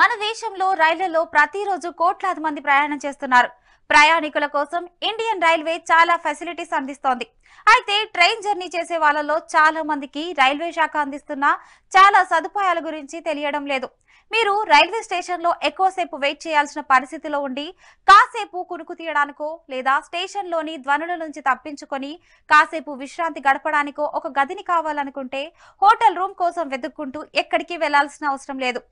మన దేశంలో రైళ్లలో ప్రతిరోజు కోట్లాది మంది ప్రయాణం చేస్తున్నారు ప్రయాణికుల కోసం ఇండియన్ రైల్వే చాలా ఫెసిలిటీస్ అందిస్తోంది అయితే ట్రైన్ జర్నీ చేసే వాళ్ళలో చాలా మందికి రైల్వే శాఖ అందిస్తున్న చాలా సదుపాయాల గురించి తెలియడం లేదు మీరు రైల్వే స్టేషన్ లో ఎక్కువసేపు వెయిట్ చేయాల్సిన పరిస్థితిలో ఉండి కాసేపు కునుకు తీయడానికో లేదా స్టేషన్ లోని ధ్వనుల నుంచి తప్పించుకొని కాసేపు విశ్రాంతి గడపడానికో ఒక గదిని కావాలనుకుంటే హోటల్ రూమ్ కోసం వెతుక్కుంటూ ఎక్కడికి వెళ్లాల్సిన అవసరం లేదు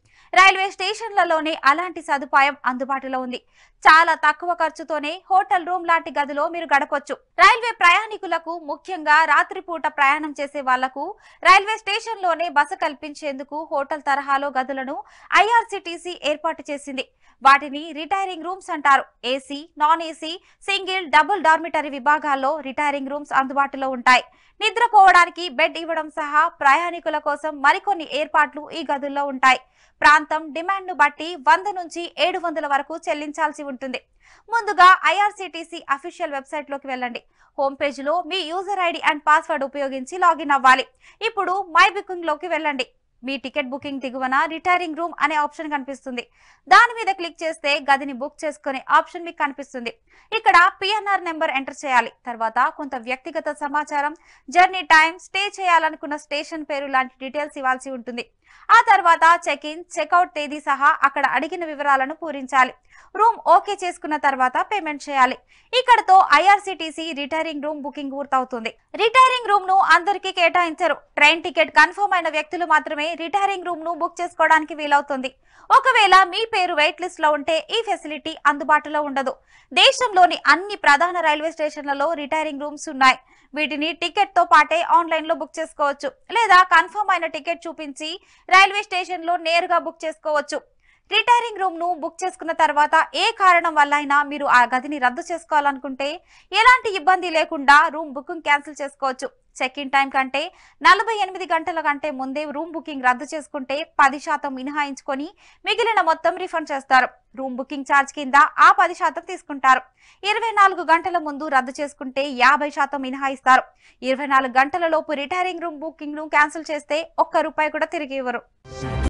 రైల్వే స్టేషన్లలోనే అలాంటి సదుపాయం అందుబాటులో ఉంది చాలా తక్కువ ఖర్చు ఖర్చుతోనే హోటల్ రూమ్ లాంటి గదిలో మీరు గడపొచ్చు రైల్వే ప్రయాణికులకు ముఖ్యంగా రాత్రిపూట ప్రయాణం చేసే వాళ్లకు రైల్వే స్టేషన్ లోనే బస కల్పించేందుకు హోటల్ తరహాలో గదులను ఐఆర్సిటీసీ ఏర్పాటు చేసింది వాటిని రిటైరింగ్ రూమ్స్ అంటారు AC non AC single double dormitory విభాగాల్లో రిటైరింగ్ రూమ్స్ అందుబాటులో ఉంటాయి నిద్రపోవడానికి బెడ్ ఇవ్వడం సహా ప్రయాణికుల కోసం మరికొన్ని ఏర్పాట్లు ఈ గదుల్లో ఉంటాయి ప్రాంతం డిమాండ్ ను బట్టి వంద నుంచి ఏడు వందల వరకు చెల్లించాల్సి ఉంటుంది ముందుగా ఐఆర్సిటిసి అఫీషియల్ వెబ్సైట్ లోకి వెళ్ళండి హోమ్ పేజ్ లో మీ యూజర్ ఐడి అండ్ పాస్వర్డ్ ఉపయోగించి లాగిన్ అవ్వాలి ఇప్పుడు మై బుకింగ్ లోకి వెళ్ళండి మీ టికెట్ బుకింగ్ దిగువన రిటైరింగ్ రూమ్ అనే ఆప్షన్ కనిపిస్తుంది దాని మీద క్లిక్ చేస్తే గదిని బుక్ చేసుకునే ఆప్షన్ మీకు కనిపిస్తుంది ఇక్కడ పిఎన్ఆర్ నెంబర్ ఎంటర్ చేయాలి తర్వాత కొంత వ్యక్తిగత సమాచారం జర్నీ టైం స్టే చేయాలనుకున్న స్టేషన్ పేరు లాంటి డీటెయిల్స్ ఇవ్వాల్సి ఉంటుంది ఆ తర్వాత చెక్ ఇన్ చెక్అవుట్ తేదీ సహా అక్కడ అడిగిన వివరాలను పూరించాలి రూమ్ ఓకే చేసుకున్న తర్వాత పేమెంట్ చేయాలి ఇక్కడతో ఐఆర్సీటీసీ రిటైరింగ్ రూమ్ బుకింగ్ పూర్తవుతుంది రిటైరింగ్ రూమ్ ను అందరికీ కేటాయించరు ట్రైన్ టికెట్ కన్ఫర్మ్ అయిన వ్యక్తులు మాత్రమే రిటైరింగ్ రూమ్ ను బుక్ చేసుకోవడానికి వీలవుతుంది ఒకవేళ మీ పేరు వెయిట్ లిస్ట్ లో ఉంటే ఈ ఫెసిలిటీ అందుబాటులో ఉండదు దేశంలోని అన్ని ప్రధాన రైల్వే స్టేషన్లలో రిటైరింగ్ రూమ్స్ ఉన్నాయి వీటిని టికెట్ తో పాటే ఆన్లైన్ లో బుక్ చేసుకోవచ్చు లేదా కన్ఫర్మ్ అయిన టికెట్ చూపించి రైల్వే స్టేషన్ లో నేరుగా బుక్ చేసుకోవచ్చు రిటైరింగ్ రూమ్ ను బుక్ చేసుకున్న తర్వాత ఏ కారణం వల్ల అయినా మీరు ఆ గదిని రద్దు చేసుకోవాలనుకుంటే ఎలాంటి ఇబ్బంది లేకుండా రూమ్ బుకింగ్ క్యాన్సిల్ చేసుకోవచ్చు చెక్ ఇన్ టైం కంటే నలభై ఎనిమిది గంటల కంటే ముందే రూమ్ బుకింగ్ రద్దు చేసుకుంటే పది శాతం మినహాయించుకొని మిగిలిన మొత్తం రిఫండ్ చేస్తారు రూమ్ బుకింగ్ ఛార్జ్ కింద ఆ పది శాతం తీసుకుంటారు ఇరవై నాలుగు గంటల ముందు రద్దు చేసుకుంటే యాభై శాతం మినహాయిస్తారు ఇరవై నాలుగు గంటల లోపు రిటైరింగ్ రూమ్ బుకింగ్ను క్యాన్సిల్ చేస్తే ఒక్క రూపాయి కూడా తిరిగి ఇవ్వరు